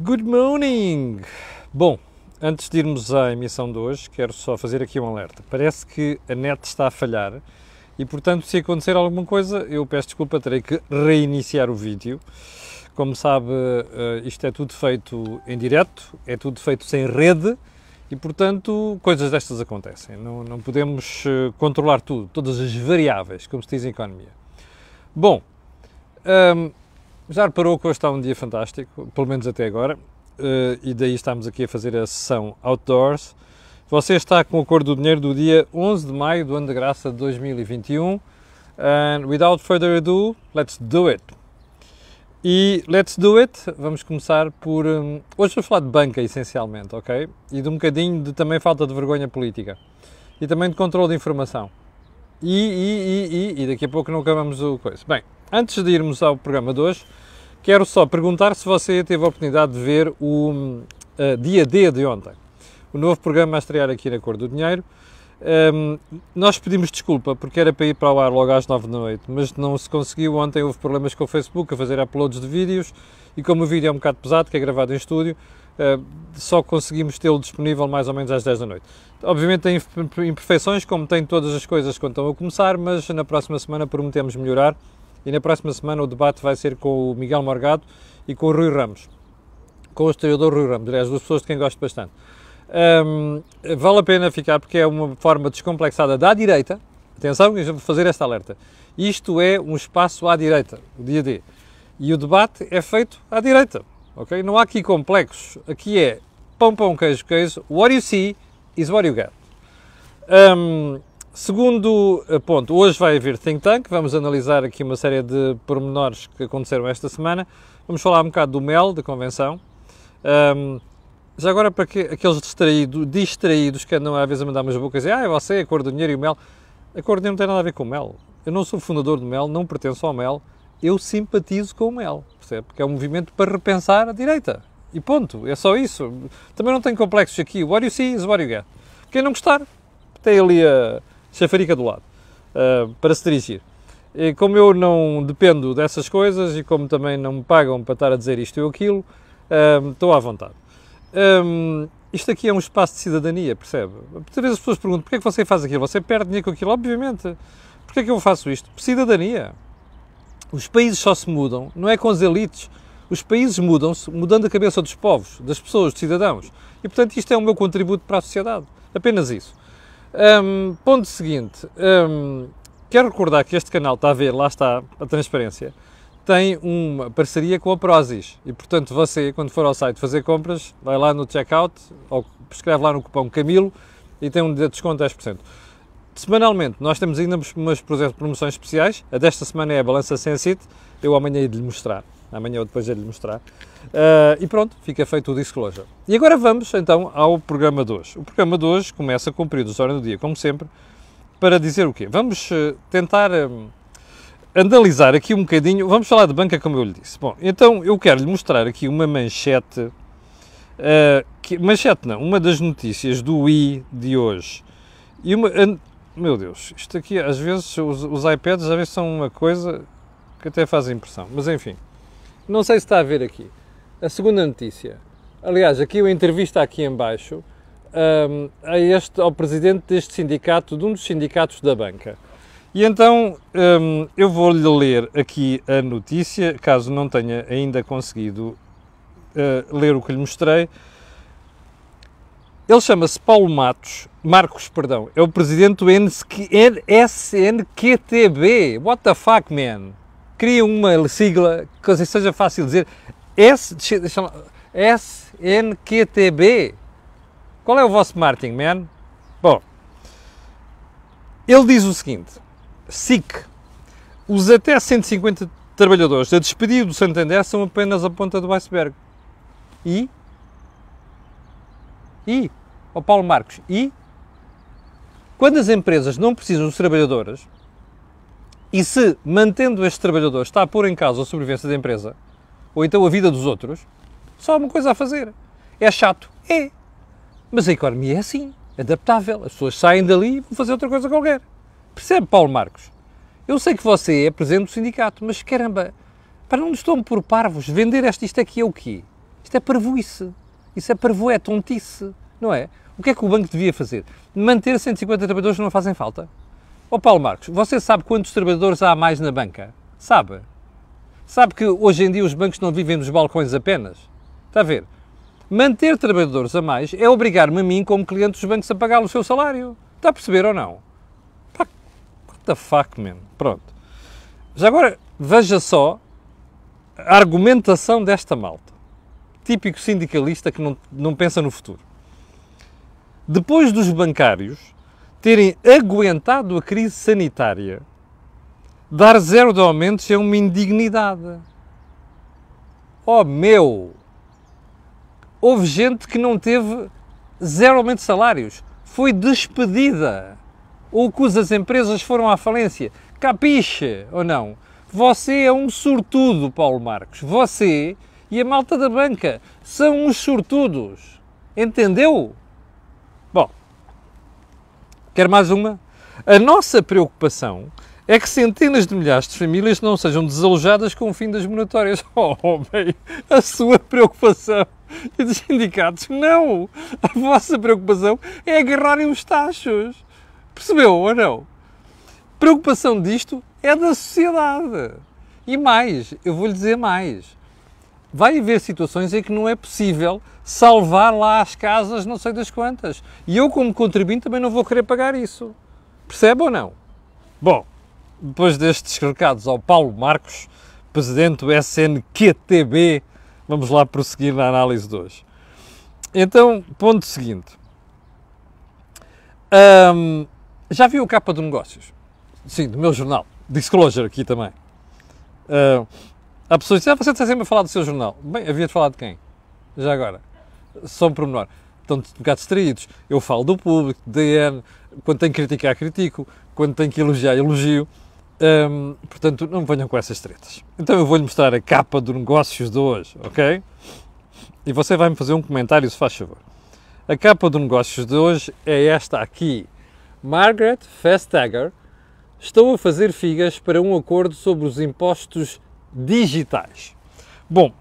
Good morning! Bom, antes de irmos à emissão de hoje, quero só fazer aqui um alerta. Parece que a net está a falhar e, portanto, se acontecer alguma coisa, eu peço desculpa, terei que reiniciar o vídeo. Como sabe, eh, isto é tudo feito em direto, é tudo feito sem rede e, portanto, coisas destas acontecem. Não, não podemos eh, controlar tudo, todas as variáveis, como se diz em economia. Bom, hum, já reparou que hoje está um dia fantástico, pelo menos até agora, eh, e daí estamos aqui a fazer a sessão outdoors. Você está com o Cor do Dinheiro do dia 11 de maio do ano de graça de 2021. And without further ado, let's do it! E let's do it, vamos começar por. Eh, hoje vamos falar de banca, essencialmente, ok? E de um bocadinho de também falta de vergonha política e também de controle de informação. E, e, e, e, e daqui a pouco não acabamos o coisa. Bem, Antes de irmos ao programa de hoje, quero só perguntar se você teve a oportunidade de ver o uh, dia D de ontem, o novo programa a estrear aqui na Cor do Dinheiro. Um, ehm, nós pedimos desculpa porque era para ir para o ar logo às 9 da noite, mas não se conseguiu. Ontem houve problemas com o Facebook a fazer uploads de vídeos e, como o vídeo é um bocado pesado, que é gravado em estúdio, uh, só conseguimos tê-lo disponível mais ou menos às 10 da noite. Obviamente tem imperfeições, como tem todas as coisas quando estão a começar, mas na próxima semana prometemos melhorar e na próxima semana o debate vai ser com o Miguel Morgado e com o Rui Ramos, com o historiador Rui Ramos, aliás, duas pessoas de quem gosto bastante. Um, vale a pena ficar porque é uma forma descomplexada da direita, atenção, vou fazer esta alerta, isto é um espaço à direita, o dia D, e o debate é feito à direita, ok? Não há aqui complexos, aqui é pão, pão, queijo, queijo, what you see is what you get. Um, Segundo eh, ponto, hoje vai haver Think Tank, vamos analisar aqui uma série de pormenores que aconteceram esta semana. Vamos falar um bocado do MEL, da convenção. Um, já agora, para que, aqueles distraídos que andam às vezes a mandar umas bocas e ah, é você, a cor do dinheiro e o MEL. A cor do dinheiro não tem nada a ver com o MEL. Eu não sou fundador do MEL, não pertenço ao MEL. Eu simpatizo com o MEL, percebe? Porque é um movimento para repensar a direita. E ponto, é só isso. Também não tem complexos aqui. What you see is what you get. Quem não gostar, tem ali a chafarica é do lado, uh, para se dirigir. E como eu não dependo dessas coisas e como também não me pagam para estar a dizer isto ou aquilo, ah, estou à vontade. Um, ah, isto aqui é um espaço de cidadania, percebe? Muitas vezes as pessoas perguntam, porquê é que você faz aquilo? Você perde dinheiro com aquilo? Obviamente. Porquê é que eu faço isto? Por cidadania. Os países só se mudam, não é com as elites. Os países mudam-se mudando a cabeça dos povos, das pessoas, dos cidadãos. E, portanto, isto é o meu contributo para a sociedade. Apenas isso. Um, ponto seguinte, um, quero recordar que este canal está a ver, lá está a transparência, tem uma parceria com a Prozis e, portanto, você, quando for ao site fazer compras, vai lá no checkout ou escreve lá no cupom Camilo e tem um desconto de 10%. Semanalmente, nós temos ainda umas promoções especiais. A desta semana é a balança Sensite, eu amanhã hei de lhe mostrar. Amanhã ou depois já lhe mostrar. Uh, e pronto, fica feito o disclosure. E agora vamos então ao programa de hoje. O programa de hoje começa com o período de hora do dia, como sempre, para dizer o quê? Vamos ah, tentar um, ah, analisar aqui um bocadinho. Vamos falar de banca, como eu lhe disse. Bom, então eu quero lhe mostrar aqui uma manchete. Uh, que, manchete não, uma das notícias do I de hoje. E uma. An, meu Deus, isto aqui às vezes os, os iPads às vezes são uma coisa que até faz impressão, mas enfim. Não sei se está a ver aqui. A segunda notícia. Aliás, aqui a entrevista aqui embaixo um, a este, ao presidente deste sindicato, de um dos sindicatos da banca. E então um, eu vou-lhe ler aqui a notícia, caso não tenha ainda conseguido uh, ler o que lhe mostrei. Ele chama-se Paulo Matos, Marcos, perdão, é o presidente do SNQTB. What the fuck, man? cria uma sigla que assim seja fácil dizer. S, SNQTB. Qual é o vosso marketing, man? Bom, ele diz o seguinte: SIC. Os até 150 trabalhadores a despedir do Santander são apenas a ponta do iceberg. E? E? o oh Paulo Marcos, e? Quando as empresas não precisam de trabalhadores, e se, mantendo este trabalhador, está a pôr em causa a sobrevivência da empresa, ou então a vida dos outros, só há uma coisa a fazer. É chato? É. Mas a economia é assim, adaptável. As pessoas saem dali e vão fazer outra coisa qualquer. Percebe, Paulo Marcos? Eu sei que você é presidente do sindicato, mas caramba, para não estou-me por parvos, vender este isto aqui é o quê? Isto é parvoice. Isso é parvo, é tontice, não é? O que é que o banco devia fazer? Manter 150 trabalhadores que não fazem falta? Ó oh Paulo Marcos, você sabe quantos trabalhadores há mais na banca? Sabe? Sabe que hoje em dia os bancos não vivem nos balcões apenas? Está a ver? Manter trabalhadores a mais é obrigar-me a mim, como cliente dos bancos, a pagar o seu salário. Está a perceber ou não? Pá, what the fuck, man? Pronto. Já agora, veja só a argumentação desta malta. Típico sindicalista que não, não pensa no futuro. Depois dos bancários, terem aguentado a crise sanitária. Dar zero de aumentos é uma indignidade. Oh meu! Houve gente que não teve zero aumento de salários. Foi despedida. Ou cujas empresas foram à falência. Capiche ou não? Você é um sortudo, Paulo Marcos. Você e a malta da banca são uns sortudos. Entendeu? Quer mais uma? A nossa preocupação é que centenas de milhares de famílias não sejam desalojadas com o fim das moratórias. Oh, homem, a sua preocupação e dos sindicatos, não! A vossa preocupação é agarrarem os tachos. Percebeu ou não? Preocupação disto é da sociedade. E mais, eu vou lhe dizer mais vai haver situações em que não é possível salvar lá as casas não sei das quantas. E eu, como contribuinte, também não vou querer pagar isso. Percebe ou não? Bom, depois destes recados ao Paulo Marcos, presidente do SNQTB, vamos lá prosseguir na análise de hoje. Então, ponto seguinte. já viu o capa de negócios? Sim, do meu jornal. Disclosure aqui também. Uh, a pessoa dizem, ah, você está sempre a falar do seu jornal. Bem, havia de falar de quem? Já agora. Só um pormenor. Estão um bocado distraídos. Eu falo do público, do DN. Quando tenho que criticar, critico. Quando tenho que elogiar, elogio. Hum, portanto, não me venham com essas tretas. Então eu vou-lhe mostrar a capa do Negócios de hoje, ok? E você vai-me fazer um comentário, se faz favor. A capa do Negócios de hoje é esta aqui. Margaret Vestager estou a fazer figas para um acordo sobre os impostos digitais. Bom,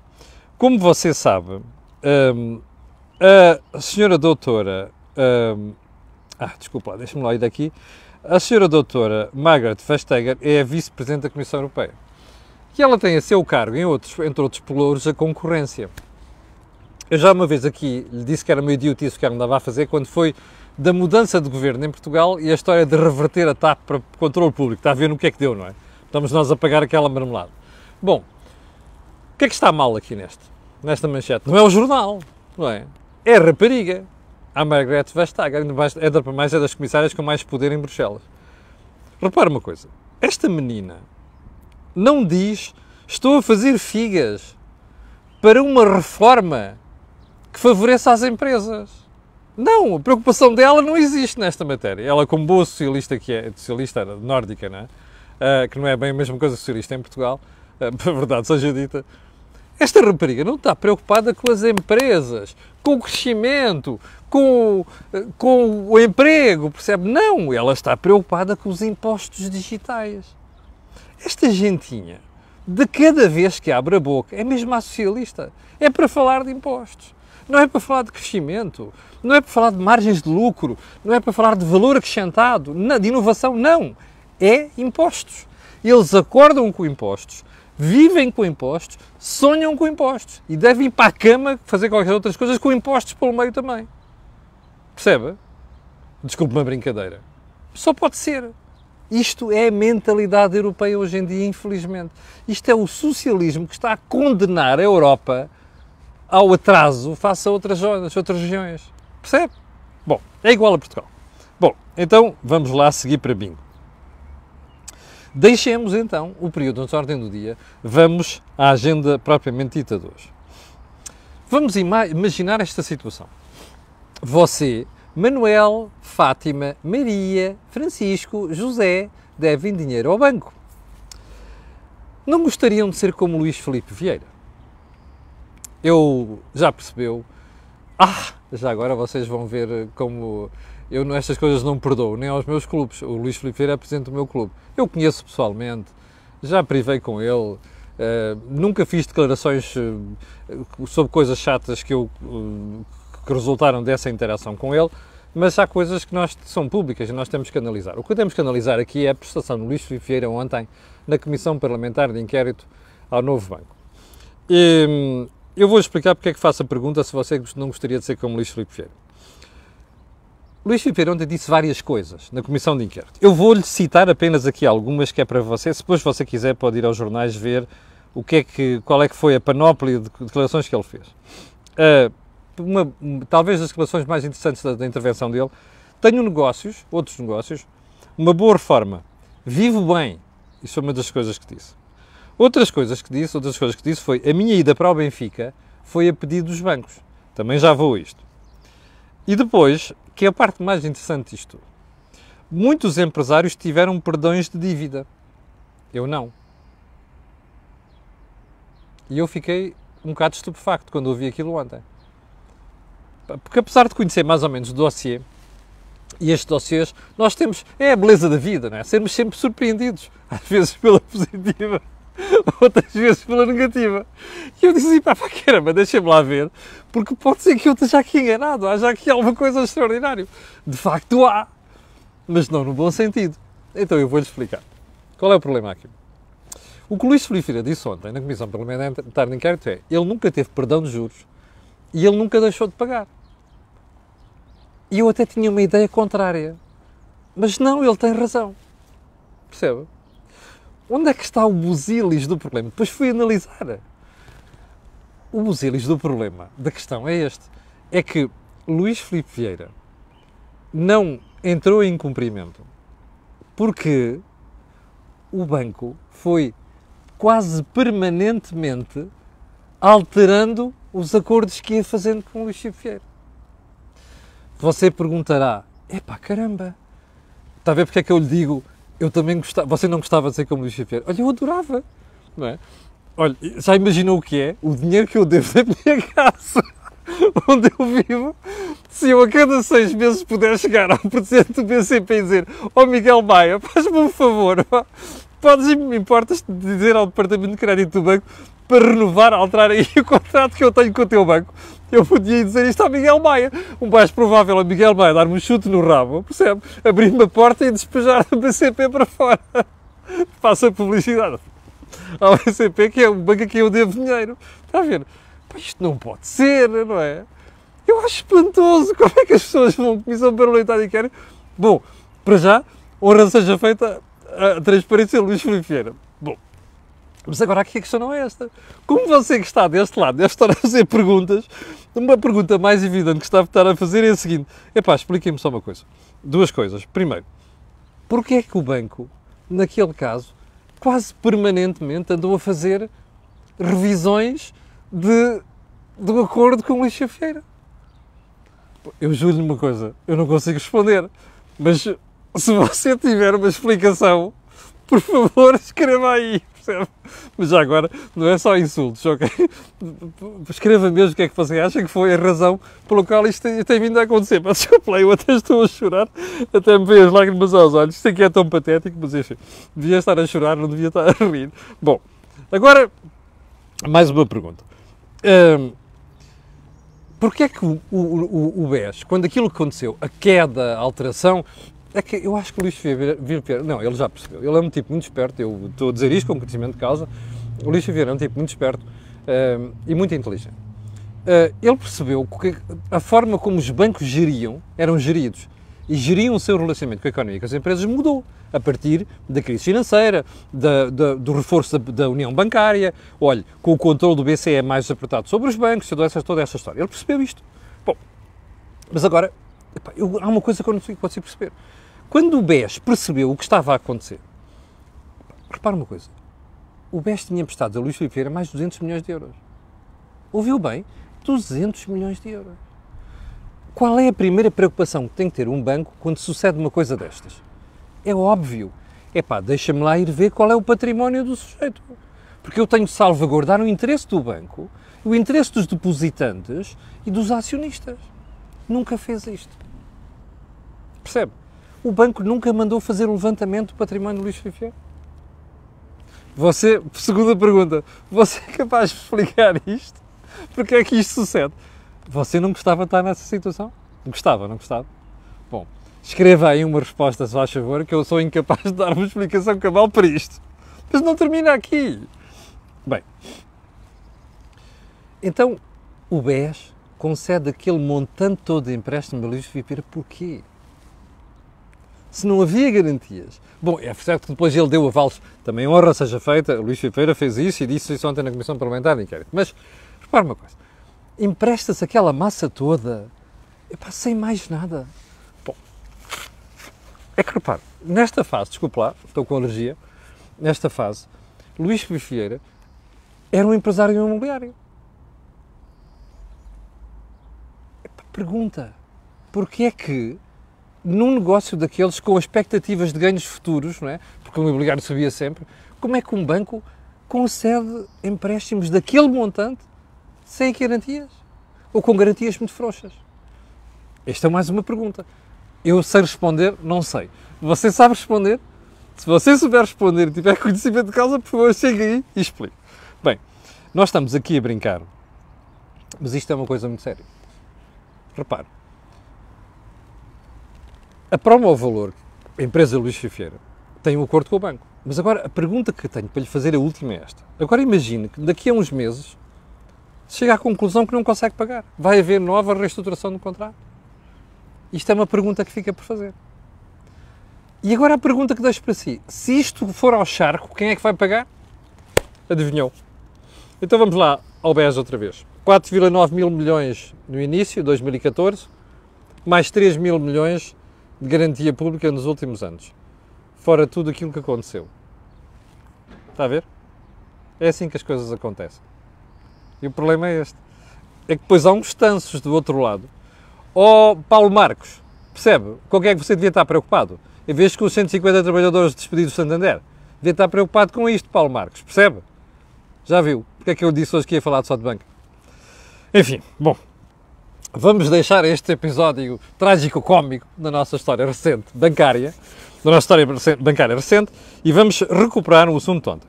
como você sabe, um, a senhora doutora. Um, ah, desculpa, deixa-me lá ir daqui. A senhora doutora Margaret Vestager é a vice-presidente da Comissão Europeia. E ela tem a seu cargo, em outros, entre outros pelouros, a concorrência. Eu já uma vez aqui lhe disse que era meio idiotice que ela andava a fazer quando foi da mudança de governo em Portugal e a história de reverter a TAP para controle público. Está a ver no que é que deu, não é? Estamos nós a pagar aquela marmelada. Bom, o que é que está mal aqui neste, nesta manchete? Não é o jornal, não é? É a rapariga. A Margaret Vestager é, ainda mais, é das comissárias com mais poder em Bruxelas. Repara uma coisa. Esta menina não diz estou a fazer figas para uma reforma que favoreça as empresas. Não, a preocupação dela não existe nesta matéria. Ela, como boa socialista que é, socialista nórdica, não é? Uh, que não é bem a mesma coisa socialista em Portugal, a é verdade seja dita, esta rapariga não está preocupada com as empresas, com o crescimento, com, eh, com o emprego, percebe? Não, ela está preocupada com os impostos digitais. Esta gentinha, de cada vez que abre a boca, é mesmo a socialista. É para falar de impostos. Não é para falar de crescimento, não é para falar de margens de lucro, não é para falar de valor acrescentado, de inovação, não. É impostos. Eles acordam com impostos, vivem com impostos, sonham com impostos e devem ir para a cama fazer qualquer outras coisas com impostos pelo meio também. Percebe? Desculpe uma brincadeira. Só pode ser. Isto é a mentalidade europeia hoje em dia, infelizmente. Isto é o socialismo que está a condenar a Europa ao atraso face a outras zonas, outras regiões. Percebe? Bom, é igual a Portugal. Bom, então vamos lá seguir para bingo. Deixemos então o período de ordem do dia, vamos à agenda propriamente dita de hoje. Vamos ima imaginar esta situação. Você, Manuel, Fátima, Maria, Francisco, José devem dinheiro ao banco. Não gostariam de ser como Luís Felipe Vieira? Eu já percebeu? Ah, já agora vocês vão ver como eu estas coisas não perdoo, nem aos meus clubes. O Luís Filipe Vieira é presidente do meu clube. Eu conheço pessoalmente, já privei com ele, Uh, nunca fiz declarações uh, sobre coisas chatas que, eu, uh, que resultaram dessa interação com ele, mas há coisas que nós são públicas e nós temos que analisar. O que temos que analisar aqui é a prestação do Luís Vieira ontem na Comissão Parlamentar de Inquérito ao Novo Banco. E, ehm, eu vou explicar porque é que faço a pergunta se você não gostaria de ser como Luís Filipe Vieira. Luís Filipe ontem disse várias coisas na comissão de inquérito. Eu vou-lhe citar apenas aqui algumas que é para você. Se depois você quiser, pode ir aos jornais ver o que é que, qual é que foi a panóplia de declarações que ele fez. Uh, uma, talvez as declarações mais interessantes da, da, intervenção dele. Tenho negócios, outros negócios, uma boa reforma, vivo bem. Isso foi é uma das coisas que disse. Outras coisas que disse, outras coisas que disse foi a minha ida para o Benfica foi a pedido dos bancos. Também já vou isto. E depois que é a parte mais interessante disto. Muitos empresários tiveram perdões de dívida. Eu não. E eu fiquei um bocado estupefacto quando ouvi aquilo ontem. Porque apesar de conhecer mais ou menos o dossiê, e estes dossiês, nós temos, é a beleza da vida, não é? Sermos sempre surpreendidos, às vezes pela positiva. outras vezes pela negativa. E eu disse, pá, pá caramba, deixa-me lá ver, porque pode ser que eu esteja aqui enganado, haja aqui alguma coisa extraordinária. De facto há, mas não no bom sentido. Então eu vou-lhe explicar. Qual é o problema aqui? O que o Luís Felipe disse ontem na Comissão Parlamentar de Inquérito é ele nunca teve perdão de juros e ele nunca deixou de pagar. E eu até tinha uma ideia contrária. Mas não, ele tem razão. Percebe? onde é que está o busilis do problema? Depois fui analisar. O busilis do problema, da questão é este, é que Luís Filipe Vieira não entrou em cumprimento porque o banco foi quase permanentemente alterando os acordos que ia fazendo com o Luís Filipe Vieira. Você perguntará, epá, caramba, está a ver porque é que eu lhe digo eu também gostava. Você não gostava de ser como o Luís Xavier? Olha, eu adorava. Não é? Olha, já imaginou o que é? O dinheiro que eu devo da minha casa, onde eu vivo, se eu a cada seis meses puder chegar ao presidente do BCP e dizer: Ó oh, Miguel Maia, faz-me um favor, podes, importas de dizer ao departamento de crédito do banco para renovar, alterar aí o contrato que eu tenho com o teu banco. Eu podia dizer isto ao Miguel Maia. O mais provável é Miguel Maia dar-me um chute no rabo, percebe? Abrir-me a porta e despejar a BCP para fora. Faça publicidade ao BCP, que é o banco a quem eu devo dinheiro. Está a ver? Pá, isto não pode ser, não é? Eu acho espantoso como é que as pessoas vão comissão para o leitado e querem. Bom, para já, honra seja feita a transparência Luís Filipe Vieira. Bom, mas agora aqui a questão não é esta. Como você que está deste lado deve estar a fazer perguntas, uma pergunta mais evidente que está a estar a fazer é a seguinte. Epá, expliquem-me só uma coisa. Duas coisas. Primeiro, porquê é que o banco, naquele caso, quase permanentemente andou a fazer revisões de, do acordo com o Luís Feira? Eu julgo lhe uma coisa, eu não consigo responder, mas se você tiver uma explicação, por favor, escreva aí, Mas já agora, não é só insultos, ok? Escreva mesmo o que é que você acha que foi a razão pela qual isto tem, tem vindo a acontecer. Mas se eu até estou a chorar, até me veio as lágrimas aos olhos. Isto aqui é tão patético, mas enfim, devia estar a chorar, não devia estar a rir. Bom, agora, mais uma pergunta. Um, Porquê é que o, o, o, BES, quando aquilo que aconteceu, a queda, a alteração, é que eu acho que o Luís Vieira, Vieira, não, ele já percebeu, ele é um tipo muito esperto, eu estou a dizer isto com conhecimento de causa, o Luís Vieira é um tipo muito esperto uh, e muito inteligente. Uh, ele percebeu é que a forma como os bancos geriam, eram geridos, e geriam o seu relacionamento com a economia e com as empresas mudou a partir da crise financeira, da, da, do reforço da, da, união bancária, olha, com o controle do BCE mais apertado sobre os bancos, toda essa, toda essa história. Ele percebeu isto. Bom, mas agora, epá, eu, há uma coisa que eu não consigo perceber. Quando o BES percebeu o que estava a acontecer, repara uma coisa, o BES tinha emprestado a Luís Oliveira Vieira mais 200 milhões de euros. Ouviu bem? 200 milhões de euros. Qual é a primeira preocupação que tem que ter um banco quando sucede uma coisa destas? É óbvio. É pá, deixa-me lá ir ver qual é o património do sujeito. Porque eu tenho de salvaguardar o interesse do banco, o interesse dos depositantes e dos acionistas. Nunca fez isto. Percebe? O banco nunca mandou fazer o um levantamento do património do Luís Fifier? Você, segunda pergunta, você é capaz de explicar isto? Porque é que isto sucede? Você não gostava de estar nessa situação? Gostava, não gostava? Bom, escreva aí uma resposta, se faz favor, que eu sou incapaz de dar uma explicação cabal para isto. Mas não termina aqui. Bem, então o BES concede aquele montante todo de empréstimo a Luís Vieira porquê? se não havia garantias. Bom, é certo que depois ele deu avalos, também honra seja feita, Luís Fifeira fez isso e disse isso ontem na Comissão Parlamentar de Inquérito. Mas, repare uma coisa, empresta-se aquela massa toda, Eu sem mais nada. Bom, é que repare, nesta fase, desculpe lá, estou com alergia, nesta fase, Luís Fifeira era um empresário imobiliário. Epá, pergunta, porquê é que num negócio daqueles com expectativas de ganhos futuros, não é? porque o imobiliário subia sempre, como é que um banco concede empréstimos daquele montante sem garantias? Ou com garantias muito frouxas? Esta é mais uma pergunta. Eu sei responder? Não sei. Você sabe responder? Se você souber responder e tiver conhecimento de causa, por favor, chegue aí e explique. Bem, nós estamos aqui a brincar, mas isto é uma coisa muito séria. Repare, a promo ao valor, a empresa Luís Fifeira, tem um acordo com o banco. Mas agora, a pergunta que tenho para lhe fazer, a última, é esta. Agora imagine que daqui a uns meses chega à conclusão que não consegue pagar. Vai haver nova reestruturação do contrato? Isto é uma pergunta que fica por fazer. E agora a pergunta que deixo para si: se isto for ao charco, quem é que vai pagar? Adivinhou. Então vamos lá ao BES outra vez. 4,9 mil milhões no início, 2014, mais 3 mil milhões de garantia pública nos últimos anos, fora tudo aquilo que aconteceu. Está a ver? É assim que as coisas acontecem. E o problema é este. É que depois há uns tanços do outro lado. Ó oh, Paulo Marcos, percebe? Com que é que você devia estar preocupado? Em vez de com os 150 trabalhadores despedidos do Santander. Devia estar preocupado com isto, Paulo Marcos, percebe? Já viu? Porque é que eu disse hoje que ia falar só de banca? Enfim, bom, vamos deixar este episódio trágico-cómico da nossa história recente bancária, da nossa história bancária recente, e vamos recuperar um assunto ontem.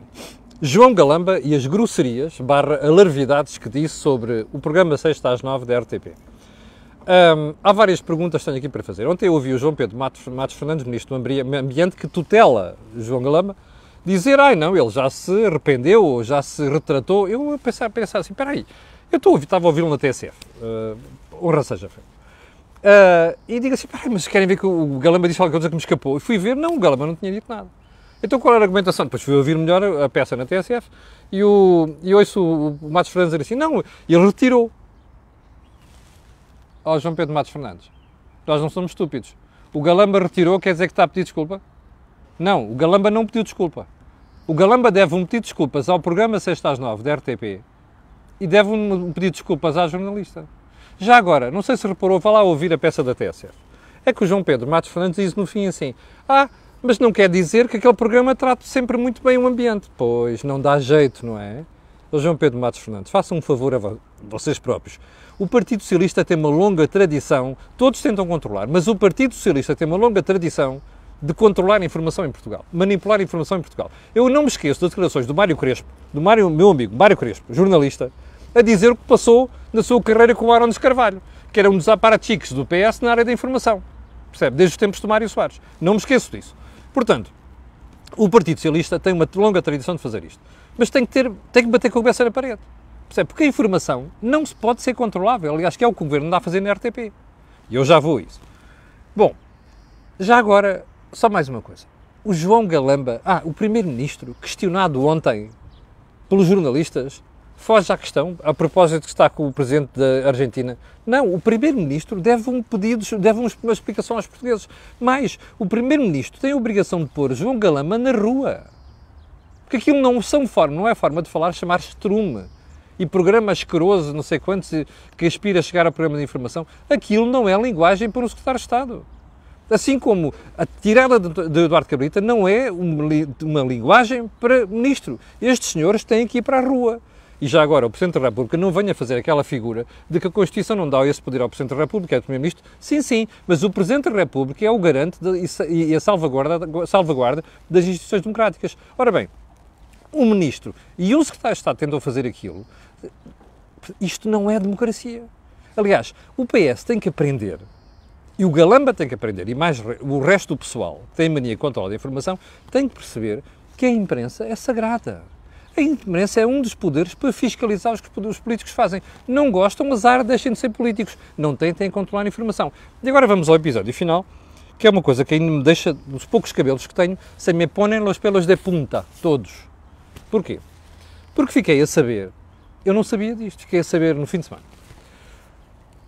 João Galamba e as grosserias barra alarvidades que disse sobre o programa 6 às 9 da RTP. há várias perguntas que tenho aqui para fazer. Ontem eu ouvi o João Pedro Matos, Matos Fernandes, ministro do Ambiente, que tutela João Galamba, dizer, ai não, ele já se arrependeu, ou já se retratou. Eu pensava, pensava assim, espera aí, eu estava a ouvi-lo na TSF. Uh, ah, honra seja feita. Uh, e digo assim, mas querem ver que o Galamba disse alguma coisa que me escapou? E fui ver, não, o Galamba não tinha dito nada. Então qual era a argumentação? Depois fui ouvir melhor a peça na TSF e, o, e ouço o, o Matos Fernandes dizer assim, não, ele retirou ao João Pedro Matos Fernandes. Nós não somos estúpidos. O Galamba retirou, quer dizer que está a pedir desculpa? Não, o Galamba não pediu desculpa. O Galamba deve um pedido de desculpas ao programa 6 às Nove, da RTP e deve um pedido de desculpas à jornalista. Já agora, não sei se reparou, vá lá ouvir a peça da TSF. É que o João Pedro Matos Fernandes diz no fim assim: Ah, mas não quer dizer que aquele programa trate sempre muito bem o ambiente. Pois, não dá jeito, não é? O João Pedro Matos Fernandes, façam um favor a vocês próprios. O Partido Socialista tem uma longa tradição, todos tentam controlar, mas o Partido Socialista tem uma longa tradição de controlar a informação em Portugal, manipular a informação em Portugal. Eu não me esqueço das declarações do Mário Crespo, do Mário, meu amigo Mário Crespo, jornalista, a dizer o que passou na sua carreira com o Aaron de Carvalho, que era um dos aparatiques do PS na área da informação. Percebe? Desde os tempos de Mário Soares. Não me esqueço disso. Portanto, o Partido Socialista tem uma longa tradição de fazer isto. Mas tem que, ter, tem que bater com a cabeça na parede. Percebe? Porque a informação não se pode ser controlável. Aliás, que é o que o Governo está a fazer na RTP. E eu já vou a isso. Bom, já agora, só mais uma coisa. O João Galamba, ah, o Primeiro-Ministro, questionado ontem pelos jornalistas foge à questão, a propósito que está com o presidente da Argentina. Não, o primeiro-ministro deve um pedido, deve uma explicação aos portugueses. Mas o primeiro-ministro tem a obrigação de pôr João Galama na rua. Porque aquilo não são forma, não é forma de falar, chamar trume. e programa asqueroso, não sei quantos, que aspira a chegar ao programa de informação, aquilo não é linguagem para um secretário de Estado. Assim como a tirada de Eduardo Cabrita não é uma linguagem para ministro. Estes senhores têm que ir para a rua. E já agora, o Presidente da República não venha fazer aquela figura de que a Constituição não dá esse poder ao Presidente da República, é o Primeiro-Ministro. Sim, sim, mas o Presidente da República é o garante de, e a salvaguarda, salvaguarda das instituições democráticas. Ora bem, um Ministro e um Secretário de Estado tentam fazer aquilo, isto não é democracia. Aliás, o PS tem que aprender e o Galamba tem que aprender, e mais o resto do pessoal que tem mania contra a informação, tem que perceber que a imprensa é sagrada. A intemperância é um dos poderes para fiscalizar os que os políticos fazem. Não gostam, mas azar, deixem de ser políticos. Não tentem controlar a informação. E agora vamos ao episódio final, que é uma coisa que ainda me deixa, dos poucos cabelos que tenho, se me ponem los pelos de punta, todos. Porquê? Porque fiquei a saber, eu não sabia disto, fiquei a saber no fim de semana.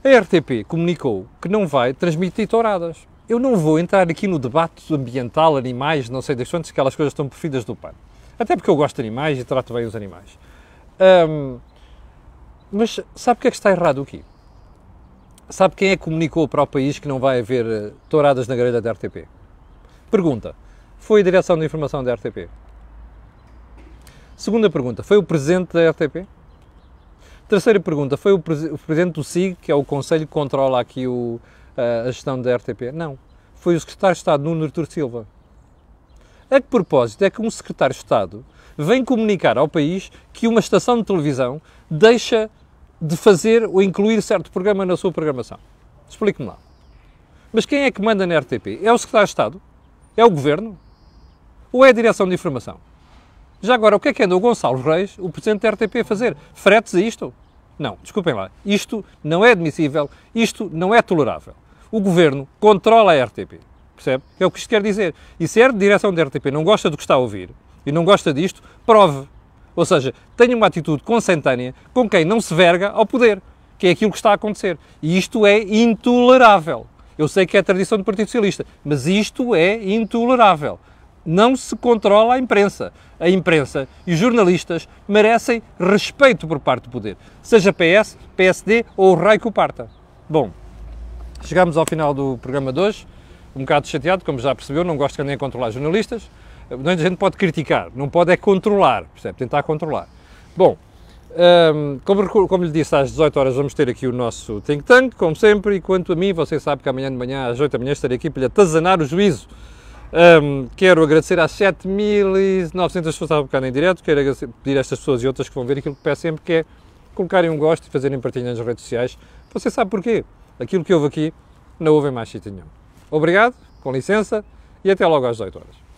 A RTP comunicou que não vai transmitir touradas. Eu não vou entrar aqui no debate ambiental, animais, não sei das quantas, aquelas coisas estão perfidas do pano. Até porque eu gosto de animais e trato bem os animais. Um, mas sabe o que é que está errado aqui? Sabe quem é que comunicou para o país que não vai haver eh, touradas na grelha da RTP? Pergunta. Foi a direção de informação da RTP? Segunda pergunta. Foi o presidente da RTP? Terceira pergunta. Foi o, o presidente do SIG, que é o conselho que controla aqui o, eh, a gestão da RTP? Não. Foi o secretário de Estado, Nuno Artur Silva. A é que propósito é que um secretário de Estado vem comunicar ao país que uma estação de televisão deixa de fazer ou incluir certo programa na sua programação? Explique-me lá. Mas quem é que manda na RTP? É o secretário de Estado? É o governo? Ou é a direção de informação? Já agora, o que é que anda o Gonçalo Reis, o presidente da RTP, a fazer? Fretes a isto? Não, desculpem lá. Isto não é admissível, isto não é tolerável. O governo controla a RTP. Percebe? É o que isto quer dizer. E se a é direção da RTP não gosta do que está a ouvir e não gosta disto, prove. Ou seja, tenha uma atitude consentânea com quem não se verga ao poder, que é aquilo que está a acontecer. E isto é intolerável. Eu sei que é a tradição do Partido Socialista, mas isto é intolerável. Não se controla a imprensa. A imprensa e os jornalistas merecem respeito por parte do poder, seja PS, PSD ou o raio que o parta. Bom, chegamos ao final do programa de hoje um bocado chateado, como já percebeu, não gosto que nem a controlar jornalistas. A gente pode criticar, não pode é controlar, percebe? Tentar controlar. Bom, um, como, como, lhe disse, às 18 horas vamos ter aqui o nosso think tank, como sempre, e quanto a mim, você sabe que amanhã de manhã, às 8 da manhã, estarei aqui para lhe atazanar o juízo. Um, quero agradecer às 7.900 pessoas que estavam bocado em direto, quero pedir a estas pessoas e outras que vão ver aquilo que peço sempre, que é colocarem um gosto e fazerem partilha nas redes sociais. Você sabe porquê? Aquilo que houve aqui não houve mais sítio nenhum. Obrigado, com licença, e até logo às 18 horas.